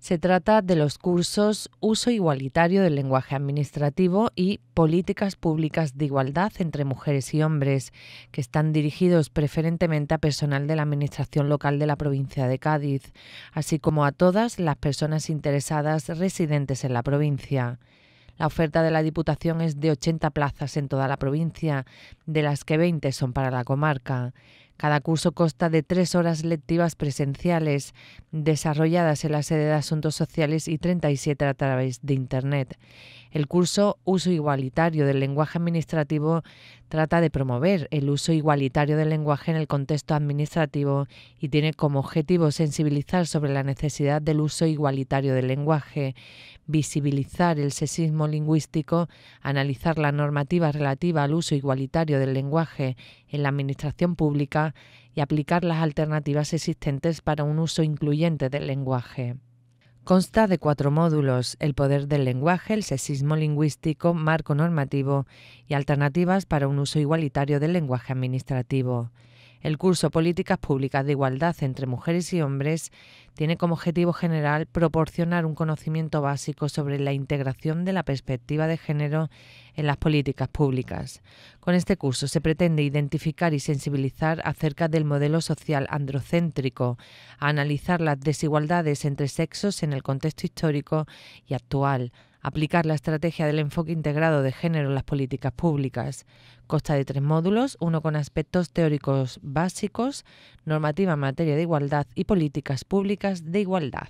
Se trata de los cursos Uso igualitario del lenguaje administrativo y Políticas públicas de igualdad entre mujeres y hombres, que están dirigidos preferentemente a personal de la Administración local de la provincia de Cádiz, así como a todas las personas interesadas residentes en la provincia. La oferta de la Diputación es de 80 plazas en toda la provincia, de las que 20 son para la comarca. Cada curso consta de tres horas lectivas presenciales desarrolladas en la sede de Asuntos Sociales y 37 a través de Internet. El curso Uso Igualitario del Lenguaje Administrativo trata de promover el uso igualitario del lenguaje en el contexto administrativo y tiene como objetivo sensibilizar sobre la necesidad del uso igualitario del lenguaje, visibilizar el sexismo lingüístico, analizar la normativa relativa al uso igualitario del lenguaje en la administración pública, y aplicar las alternativas existentes para un uso incluyente del lenguaje. Consta de cuatro módulos, el poder del lenguaje, el sexismo lingüístico, marco normativo y alternativas para un uso igualitario del lenguaje administrativo. El curso Políticas Públicas de Igualdad entre Mujeres y Hombres tiene como objetivo general proporcionar un conocimiento básico sobre la integración de la perspectiva de género en las políticas públicas. Con este curso se pretende identificar y sensibilizar acerca del modelo social androcéntrico, analizar las desigualdades entre sexos en el contexto histórico y actual, aplicar la estrategia del enfoque integrado de género en las políticas públicas. Consta de tres módulos, uno con aspectos teóricos básicos, normativa en materia de igualdad y políticas públicas de igualdad.